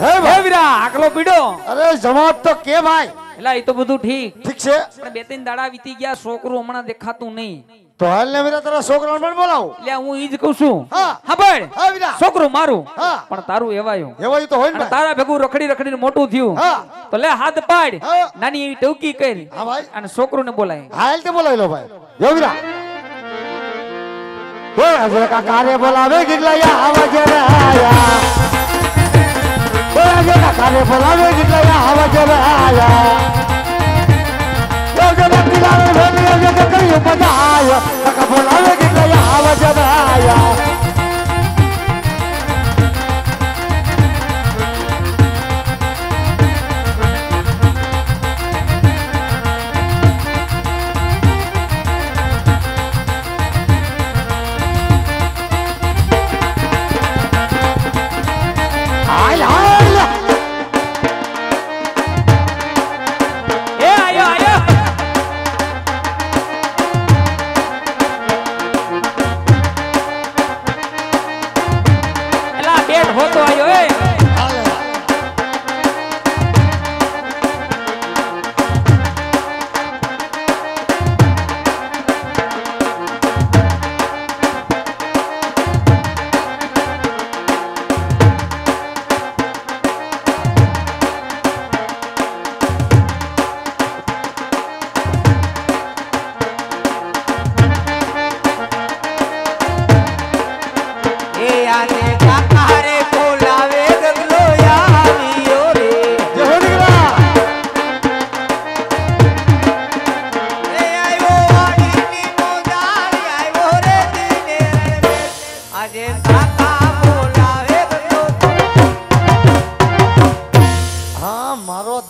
હે વીરા આકલો પીડો અરે જવાબ કે ભાઈ તો બધું ઠીક પણ હમણાં દેખાતું નહીં તો હાલ તારું એવાયું હોય તારા ભેગું રખડી રખડી રખડીને મોટું થયું તો લે હાથ પાડ નાની એવી ટવકી કરી હા ભાઈ અને છોકરોને બોલાય હાલ તે બોલાવી લો ભાઈ જો વીરા બોલા કારે બોલાવે ગીગલા આવા જરા આયા يعني فلانك تلاقي حوجه معايا لو جبت لي الفن يا جدك يبقى دعايه لك فلانك تلاقي حوجه معايا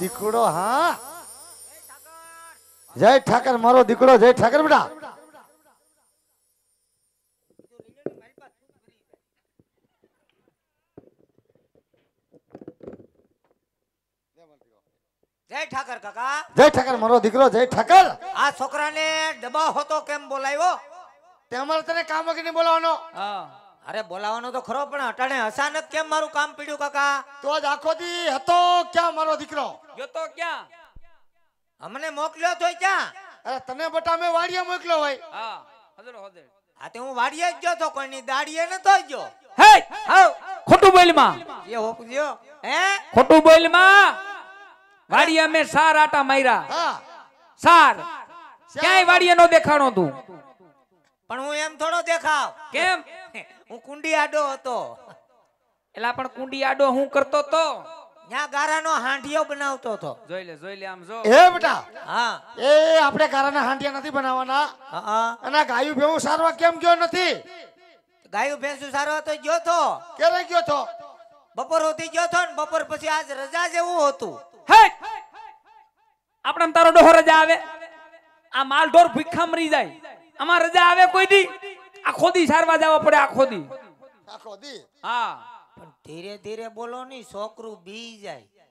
દીકડો હા જય ઠાકર મારો દીકડો જય ઠાકર બેટા જય ઠાકર કાકા જય ઠાકર મારો દીકરો જય ઠાકર આ છોકરાને ડબા હોતો કેમ બોલાવ્યો તે તને કામ કે બોલાવવાનો હા અરે બોલાવાનો તો ખરો પણ અટાણે અચાનક કેમ મારું કામ પીડ્યું કાકા તો જ આખો દી હતો ક્યાં મારો દીકરો ગયો તો ક્યાં અમને મોકલ્યો તો ક્યાં અરે તને બટા મેં વાડીએ મોકલ્યો હોય હા હજરો હજર હા તે હું વાડીએ જ ગયો તો કોઈની દાડીએ ન નતો ગયો હે આવ ખોટું બોલમાં એ હોપજો હે ખોટું બોલમાં વાડીએ મેં સાર આટા માર્યા હા સાર ક્યાંય વાડીએ નો દેખાણો તું પણ હું એમ થોડો દેખાવ કેમ હું કુંડી આડો હતો એટલે પણ કુંડી આડો હું કરતો તો ત્યાં ગારાનો હાંડિયો બનાવતો હતો જોઈ લે જોઈ લે આમ જો એ બેટા હા એ આપણે ગારાના હાંડિયા નથી બનાવવાના હા અને ગાયું ભેવું સારવા કેમ ગયો નથી ગાયું ભેંસું સારવા તો ગયો તો ક્યારે ગયો તો બપોર હોતી ગયો તો ને બપોર પછી આજ રજા જેવું હતું હે આપણે તારો ડોહો રજા આવે આ માલ ઢોર ભીખામરી જાય આમાં રજા આવે કોઈ દી આખો દી સારવા જવા પડે આખો દી આખો દી હા પણ ધીરે ધીરે બોલો ની છોકરું બી જાય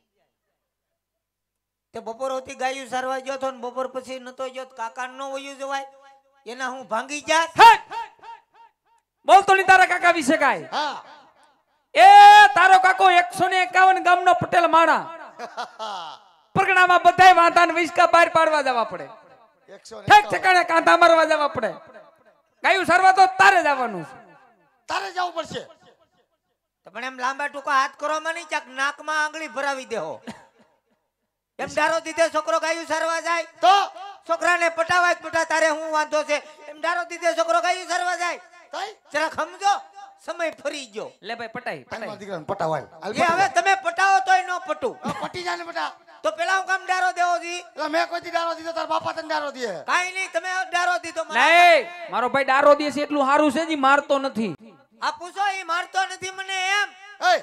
તે બપોર હોતી ગાયું સારવા ગયો તો ને બપોર પછી ન તો ગયો કાકા નો વયું જવાય એના હું ભાંગી જા બોલતો ની તારા કાકા વિશે કાય હા એ તારો કાકો એકસો ને 151 ગામનો પટેલ માણા પરગણામાં બધાય વાંધાને વિસ્કા બહાર પાડવા જવા પડે ઠેક ઠેકાણે કાંધા મારવા જવા પડે ગાયું સરવા તો તારે જવાનું તારે જવું પડશે પણ એમ લાંબા ટૂંકા હાથ કરવામાં નહીં ચાક નાકમાં આંગળી ભરાવી દેહો એમ ડારો દીધે છોકરો ગાયું સરવા જાય તો છોકરાને જ પટા તારે હું વાંધો છે એમ ડારો દીધે છોકરો ગાયું સરવા જાય જરા સમજો સમય ફરી ગયો લે ભાઈ પટાઈ પટાઈ પટાવાય હવે તમે પટાવો તોય ન પટું પટી જાય ને પટા તો પેલા હું કામ ડારો દેવો જી એટલે મેં કોઈ ડારો દીધો તાર બાપા તને ડારો દે કાઈ નહીં તમે ડારો દીધો નહીં મારો ભાઈ ડારો દે છે એટલું સારું છે જી મારતો નથી આ પૂછો એ મારતો નથી મને એમ એ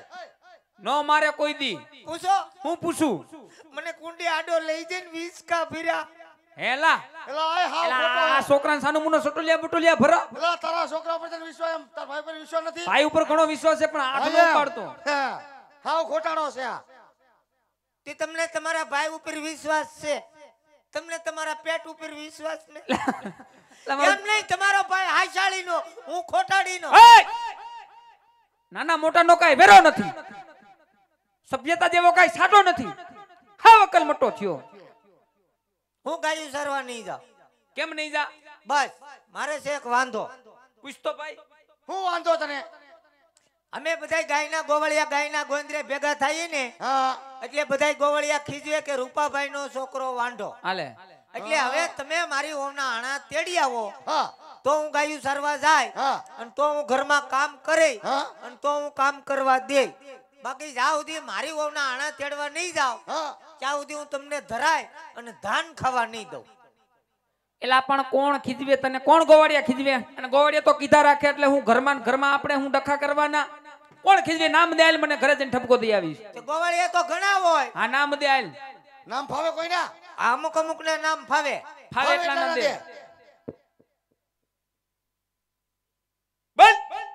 નો મારે કોઈ દી પૂછો હું પૂછું મને કુંડી આડો લઈ જઈને 20 કા ફીરા હેલા હેલા આય હા આ છોકરા સાનો મુનો સટોલિયા બટોલિયા ભરો હેલા તારા છોકરા પર તને વિશ્વાસ એમ તાર ભાઈ પર વિશ્વાસ નથી ભાઈ ઉપર ઘણો વિશ્વાસ છે પણ આટલો પાડતો હા હા ખોટાણો છે આ તે તમને તમારા ભાઈ ઉપર વિશ્વાસ છે તમને તમારા પેટ ઉપર વિશ્વાસ નથી એમ નહીં તમારો ભાઈ હાશાળી નો હું ખોટાડી નો નાના મોટા નો કઈ વેરો નથી સભ્યતા જેવો કઈ સાટો નથી હા વકલ મોટો થયો હું ગાયું સરવા નહીં જા કેમ નહીં જા બસ મારે છે એક વાંધો પૂછતો ભાઈ હું વાંધો તને અમે બધા ગાયના ગોવળિયા ગાયના ગોંદરે ભેગા થઈએ ને એટલે બધા ગોવળિયા ખીજવે કે રૂપાભાઈ નો છોકરો વાંઢો હાલે એટલે હવે તમે મારી ઓના આણા તેડી આવો તો હું ગાયું સરવા જાય અને તો હું ઘરમાં કામ કરે અને તો હું કામ કરવા દે બાકી જ્યાં સુધી મારી વહુના આણા તેડવા નહીં જાવ ત્યાં સુધી હું તમને ધરાય અને ધાન ખાવા નહીં દઉં એલા પણ કોણ ખીજવે તને કોણ ગોવાડિયા ખીજવે અને ગોવાડિયા તો કીધા રાખે એટલે હું ઘરમાં ઘરમાં આપણે હું ડખા કરવાના કોણ ખીજવી નામ દે આલ મને ઘરે જઈને ઠપકો દઈ આવી ગોવાળી એ તો ઘણા હોય હા નામ દે નામ ફાવે કોઈ ના અમુક અમુક ને નામ ફાવે ફાવે એટલા નામ દે બસ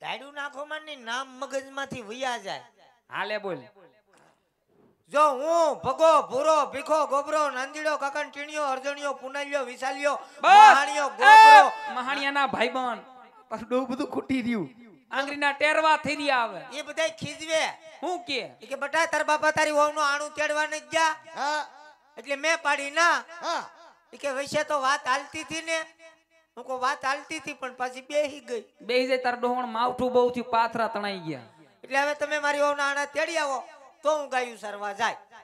દાડુ નાખો માની નામ મગજમાંથી વયા જાય હાલે બોલ જો હું ભગો ભૂરો ભીખો ગોબરો નાંદીડો કાકણ ટીણીયો અર્જણિયો પુનાલ્યો વિશાલ્યો મહાણિયો ગોબરો મહાણિયાના ભાઈબંધ પણ બહુ બધું ખૂટી રહ્યું આંગળીના ટેરવા થઈ રહ્યા આવે એ બધાય ખીજવે હું કે કે બટા તાર બાપા તારી વહુનો આણું તેડવા ન ગયા એટલે મેં પાડી ના હા કે વૈશે તો વાત હાલતી હતી ને હું કો વાત હાલતી હતી પણ પાછી બેહી ગઈ બેહી જાય તાર ડોહણ માવઠું બહુ થયું પાથરા તણાઈ ગયા એટલે હવે તમે મારી વહુના આણા તેડી આવો તો હું ગાયું સરવા જાય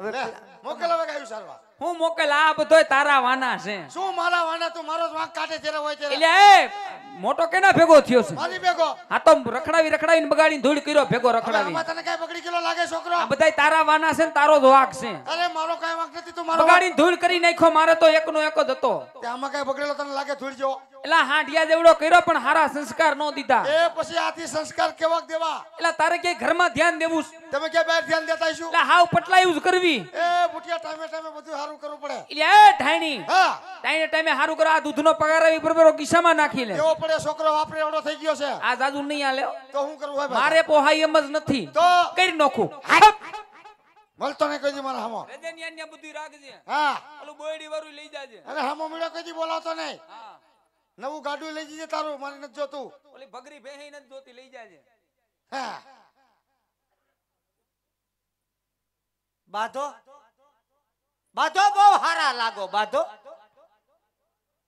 હવે મોકલાવા ગાયું સરવા હું મોકલ આ બધો તારા વાના છે શું મારા વાના તું મારો વાંક કાઢે ત્યારે હોય ત્યારે એટલે એ મોટો કેના ભેગો થયો છે મારી ભેગો આ તો રખડાવી રખડાવીને બગાડીને ધૂળ કર્યો ભેગો રખડાવી તને કાઈ બગડી ગયો લાગે છોકરો આ બધાય તારા વાના છે ને તારો જ વાંક છે અરે મારો કાઈ વાંક નથી તું મારો બગાડીને ધૂળ કરી નાખ્યો મારે તો એકનો એક જ હતો તે આમાં કાઈ બગડેલો તને લાગે ધૂળ જો એટલે હાંડિયા દેવડો કર્યો પણ હારા સંસ્કાર નો દીધા એ પછી આથી સંસ્કાર કેવક દેવા એટલે તારે કે ઘરમાં ધ્યાન દેવું તમે કે બહાર ધ્યાન દેતા છો એટલે હાવ પટલાયું જ કરવી એ બુટિયા ટાઈમે ટાઈમે બધું હારું કરવું પડે લે ઢાણી હા ટાઈમે હારું કરો આ દૂધનો પગાર આવી બરોબર કિસ્સામાં નાખી લે કેવો પડે છોકરો વાપરે એવડો થઈ ગયો છે આ જાદુ નહીં આલે તો હું કરવું હવે મારે પોહાય એમ જ નથી તો કરી નાખું મળતો ને કદી મારા હામો રેજન્યાન્ય બુદ્ધિ રાખજે હા ઓલું બોયડી વાળું લઈ જાજે અરે હામો મળ્યો કદી બોલાવતો નહીં હા નવું ગાડું લઈ જજે તારું મારે નથી જોતું ઓલી ભગરી ભેહી નથી જોતી લઈ જાજે હા બાધો બાધો બહુ હારા લાગો બાધો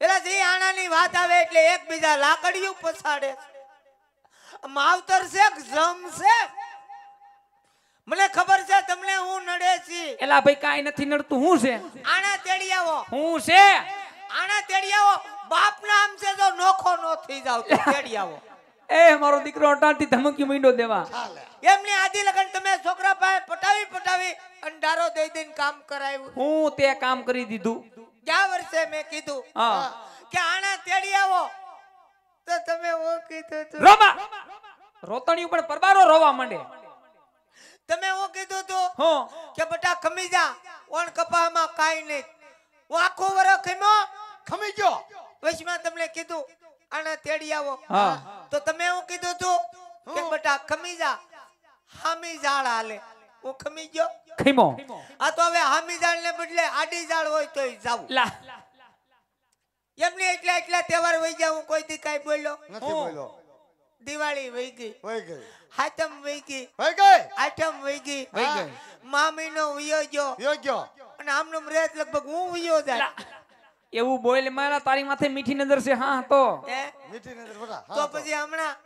પેલા જે આણાની વાત આવે એટલે એકબીજા લાકડીયું પછાડે માવતર છે જમ છે મને ખબર છે તમને હું નડે છી એલા ભાઈ કાઈ નથી નડતું હું છે આણા તેડી આવો હું છે આણા તેડી આવો બાપ નામ છે જો નોખો નો થઈ જાવ તો તેડી આવો એ મારો દીકરો અટાણથી ધમકી મીંડો દેવા એમની આદિ લગન તમે છોકરા બતાવી અંડારો દઈ દઈને કામ કરાવ્યું હું તે કામ કરી દીધું ગયા વર્ષે મેં કીધું કે આણા તેડી આવો તો તમે ઓ કીધું તું રોમા રોતણી ઉપર પરબારો રોવા માંડે તમે ઓ કીધું તું હો કે બટા ખમીજા ઓણ કપામાં કાઈ નહીં હું આખો વરખ ખમ્યો ખમી ગયો તમને કીધું આણા તેડી આવો તો તમે એવું કીધું તું કે બટા ખમીજા હામી જાળ હાલે ખમી ગયો ખીમો આ તો હવે હામી જાળ ને બદલે આડી જાળ હોય તોય જાવ લા એમને એટલા એટલા તહેવાર વહી ગયા કોઈ દી કાઈ બોલ્યો નથી બોલ્યો દિવાળી વહી ગઈ વહી ગઈ હાતમ વહી ગઈ વહી ગઈ આઠમ વહી ગઈ વહી ગઈ મા મહિનો વયો ગયો અને આમનો રેત લગભગ હું વયો જાય એવું બોલ મારા તારી માથે મીઠી નજર છે હા તો મીઠી નજર બરા તો પછી હમણાં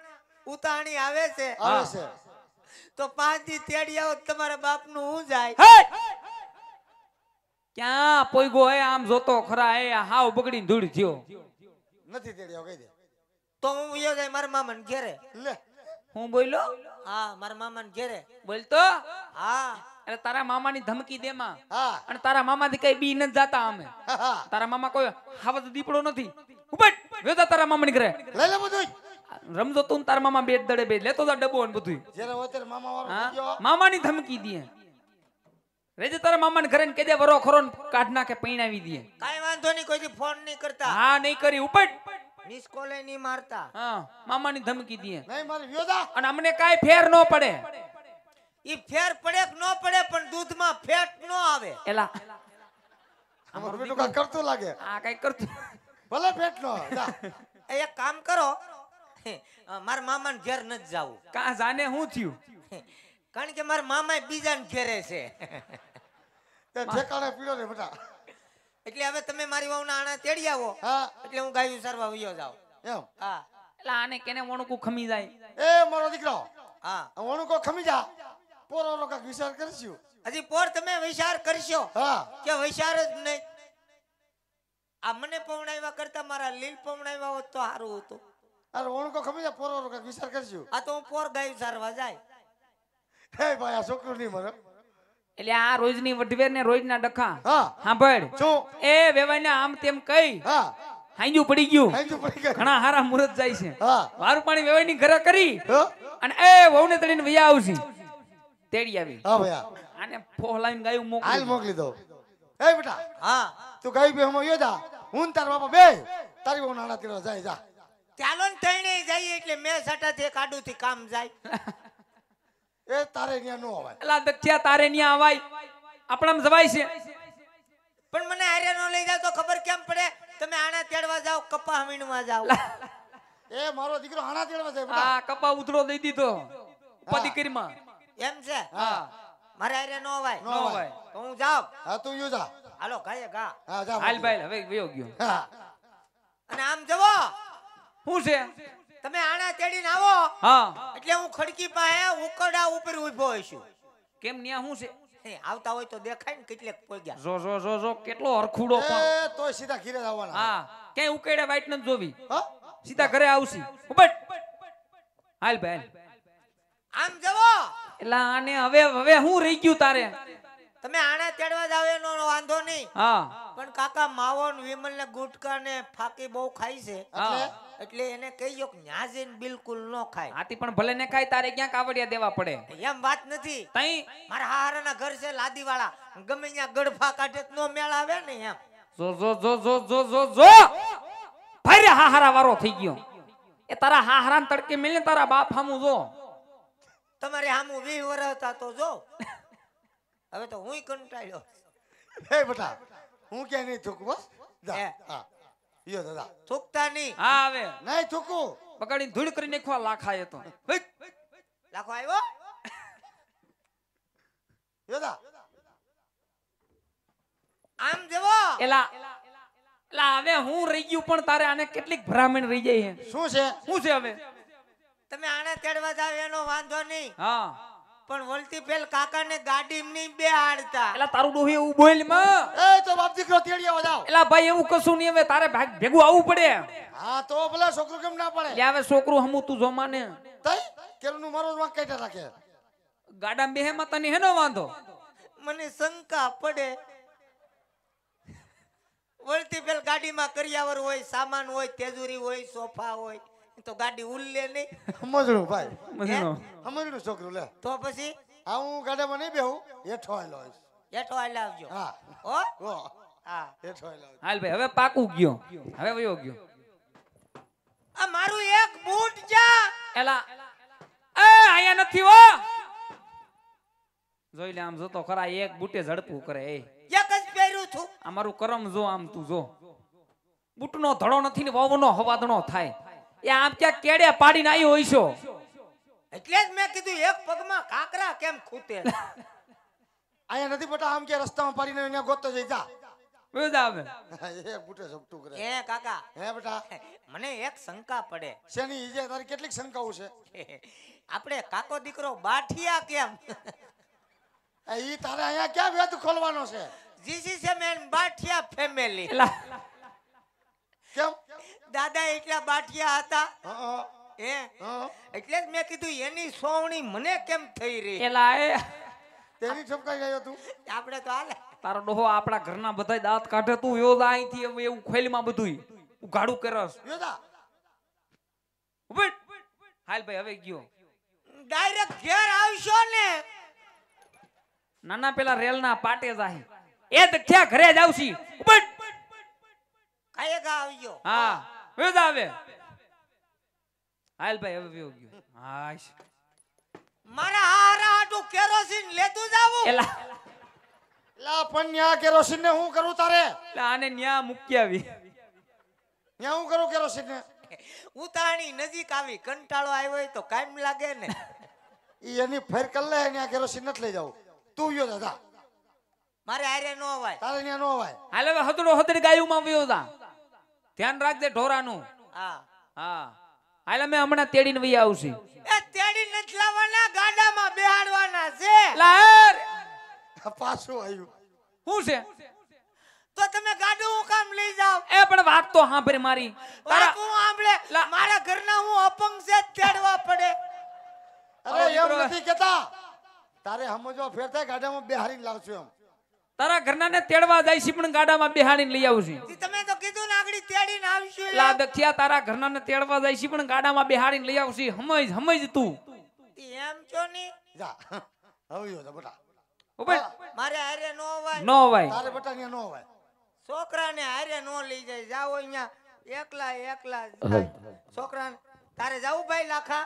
ઉતાણી આવે છે આવે છે તો પાંચ થી તેડી આવો તમારા બાપ નું હું જાય ક્યાં પોઈગો હે આમ જોતો ખરા એ હાવ બગડીને ધૂળ થયો નથી તેડી આવો કહી દે તો હું યો જાય મારા મામા ને ઘેરે હું બોલ્યો હા મારા મામા ને ઘેરે બોલતો હા અરે તારા મામા ની ધમકી દે માં અને તારા મામા થી કઈ બી નથી જતા અમે તારા મામા કોઈ હાવત દીપડો નથી ઉપર વેદા તારા મામા ની ઘરે લઈ લે બધું રમજો તું તાર મામા બે દડે બે લેતો તા ડબો ને બધું મામા વાળો ધમકી દીએ રેજે તારા મામાને ઘરે ને કેજે વરો ખરો કાઢ નાખે પૈણાવી દીએ કાઈ વાંધો નહીં કોઈથી ફોન નહીં કરતા હા નહીં કરી ઉપટ મિસ કોલે નહીં મારતા હા મામાની ધમકી દીએ નહીં મારે વ્યોદા અને અમને કાઈ ફેર ન પડે ઈ ફેર પડે કે ન પડે પણ દૂધમાં ફેટ ન આવે એલા અમારું બેટું કરતું લાગે આ કાઈ કરતું ભલે ફેટ ન એક કામ કરો મારા મામા ઘેર ન જાવું કા જાને શું થયું કારણ કે મારા મામા બીજા ને ઘેરે છે એટલે હવે તમે મારી વાવના આણા તેડી આવો એટલે હું ગાયું સરવા વયો જાવ એટલે આને કેને વણુકું ખમી જાય એ મારો દીકરો હા વણુકો ખમી જા પોરો લોકો વિચાર કરશું હજી પોર તમે વિચાર કરશો હા કે વિચાર જ નહીં આ મને પવણાવ્યા કરતા મારા લીલ પવણાવ્યા હોત તો સારું હતું અરે ઓણકો ખબર છે પોરો રોકા વિચાર કરજો આ તો હું પોર ગાયું સારવા જાય હે ભાઈ આ છોકરું નહીં એટલે આ રોજની વઢવેર ને રોજના ડખા હા સાંભળ શું એ વેવાઈને આમ તેમ કઈ હા પડી ગયું હાંજુ પડી ગયું ઘણા હારા મુરત જાય છે હા વારું પાણી ની ઘરે કરી અને એ વહુને તળીને વૈયા આવશે તેડી આવી હા ભયા આને ફોહલાઈને ગાયું મોકલી હાલ મોકલી દો એ બેટા હા તું ગાય બે હમો યો જા હું તાર બાપા બે તારી બહુ નાણા તીરો જાય જા ચાલો ને તણે જાય એટલે મેં સટા થી કાઢું થી કામ જાય એ તારે ન્યા નો અવાય એલા દખ્યા તારે ન્યા અવાય આપણામ જવાય છે પણ મને હારે નો લઈ જાવ તો ખબર કેમ પડે તમે આણા તેડવા જાવ કપા વીણવા જાવ એ મારો દીકરો આણા તેડવા જાય હા કપા ઉધડો દઈ દીધો ઉપાધિ એમ છે હા મારે હારે નો અવાય નો અવાય તો હું જાવ હા તું યુ જા હાલો ગાય ગા હા જા હાલ ભાઈ હવે વયો ગયો હા અને આમ જવો શું છે તમે આણા તેડીને આવો હા એટલે હું ખડકી પાસે ઉકરડા ઉપર ઊભો છું કેમ ન્યા શું છે આવતા હોય તો દેખાય ને કેટલેક પોગ્યા જો જો જો જો કેટલો હરખુડો પણ તો સીધા ઘીરે આવવાના હા ક્યાંય ઉકેડે વાઈટ ન જોવી સીધા ઘરે આવશી બટ હાલ ભાઈ આમ જવો એટલે આને હવે હવે હું રહી ગયું તારે તમે આણા તેડવા જાવ એનો વાંધો નહીં હા પણ કાકા માવન વિમલ ને ગુટકા ને ફાકી બહુ ખાય છે એટલે એટલે એને કહીયો કે ન્યા બિલકુલ ન ખાય હાથી પણ ભલે ને ખાય તારે ક્યાં કાવડિયા દેવા પડે એમ વાત નથી તઈ મારા હારાના ઘર છે લાદીવાળા ગમે ત્યાં ગડફા કાઢે નો મેળ આવે ને એમ જો જો જો જો જો જો જો ફરે હાહારા વારો થઈ ગયો એ તારા હાહારાન તડકે મિલે તારા બાપ હામું જો તમારે હામું વી વર્ષ હતા તો જો હવે તો હુંય કંટાળ્યો એ બેટા હું ક્યાં નહીં થૂકવો જા હા યો દાદા થૂકતા નહીં હા આવે નહીં થૂકું પકડીને ધૂળ કરી નાખવા લાખા એ તો લાખો આવ્યો યોદા આમ જેવો એલા એલા હવે હું રહી ગયું પણ તારે આને કેટલીક ભ્રામણ રહી જાય છે શું છે શું છે હવે તમે આને તેડવા જાવ એનો વાંધો નહીં હા પણ વળતી પેલ કાકા ને ગાડી નહીં બેહાડતા એલા તારું ડોહી એવું બોલ માં એ તો બાપ દીકરો તેડિયા જાવ એલા ભાઈ એવું કશું નહીં હવે તારે ભાગ ભેગું આવવું પડે હા તો ભલા છોકરો કેમ ના પડે લે હવે છોકરો હમું તું જોમાને તઈ કેલનું મારો વાંક કેટા રાખે ગાડા બેહે માં તને હેનો વાંધો મને શંકા પડે વળતી પેલ ગાડીમાં કરિયાવર હોય સામાન હોય તેજુરી હોય સોફા હોય તો ગાડી ઉલ્લે નહીં સમજણું ભાઈ સમજણું છોકરું લે તો પછી હું ગાડામાં નહીં બેહું હેઠો આવેલો હોઈશ હેઠો આવેલો આવજો હાલ ભાઈ હવે પાકું ગયો હવે વયો ગયો આ મારું એક બૂટ જા એલા એ અહીંયા નથી હો જોઈ લે આમ જોતો ખરા એક બૂટે ઝડપું કરે એ એક જ પહેર્યું છું આ મારું કરમ જો આમ તું જો બૂટનો ધડો નથી ને વાવનો હવાદણો થાય એ આમ ક્યાં કેડે પાડીને આવી હોય છો એટલે જ મેં કીધું એક પગમાં કાકરા કેમ ખૂતે અહીંયા નથી પડતા આમ કે રસ્તામાં પાડીને અહીંયા ગોતો જઈ જા આપણે કાકો દીકરો બાઠિયા કેમ ઈ તારે અહીંયા ક્યાં વેદ ખોલવાનો છે જીસી છે મેન બાઠિયા ફેમિલી કેમ દાદા એટલા બાટિયા હતા હે એટલે જ કીધું એની સોવણી મને કેમ થઈ રહી એલા એ તેની છપકાઈ ગયો તું આપણે તો હાલે તારો ડોહો આપણા ઘરના બધા દાંત કાઢે તું યોદા અહીંથી એવું ખોઈલમાં બધું ઉઘાડું કરસ યોદા ઉભટ હાલ ભાઈ હવે ગયો ડાયરેક્ટ ઘેર આવશો ને નાના પેલા રેલના પાટે જાહી એ દખ્યા ઘરે જ આવશી ઉભટ કાયગા આવજો હા વ્યુઝ આવે હાલ ભાઈ હવે વ્યુઝ ગયો હાશ મારા હારા હાટું કેરોસીન લેતું જાવું એલા લા પણ કેરોસીન ને હું કરું તારે લા આને ન્યા મૂકી આવી ન્યા હું કરું કેરોસીન ને ઉતાણી નજીક આવી કંટાળો આવ્યો હોય તો કાયમ લાગે ને ઈ એની ફેર કર લે ન્યા કેરોસીન નથી લઈ જાવ તું ગયો દાદા મારે આરે નો અવાય તારે ન્યા નો અવાય હાલે હવે હતડો હતડી ગાયું માં વ્યો તા ધ્યાન રાખજે ઢોરાનું હા હા એટલે મેં હમણાં તેડીને વહી આવશે એ તેડી નથી લાવવાના ગાડામાં બેહાડવાના છે લાર પાછું આવ્યું શું છે તો તમે ગાડું હું કામ લઈ જાવ એ પણ વાત તો હાંભરે મારી તારા હું આંભળે મારા ઘરના હું અપંગ છે તેડવા પડે અરે એમ નથી કેતા તારે સમજવા ફેરતા ગાડામાં બેહારીને લાવશું એમ તારા ઘરનાને તેડવા જાય છે પણ ગાડામાં બેહાડીને લઈ આવું છું તમે તો કીધું ને આગળી તેડીને આવશું લા દખિયા તારા ઘરનાને તેડવા જાય છે પણ ગાડામાં બેહાડીને લઈ આવશે હમજ હમજ તું એમ છો ની જા હવે જો બેટા ઉપર મારે હારે નો હોય નો હોય તારે બેટા ને નો હોય છોકરાને હારે નો લઈ જાય જાઓ અહીંયા એકલા એકલા છોકરાને તારે જાવું ભાઈ લાખા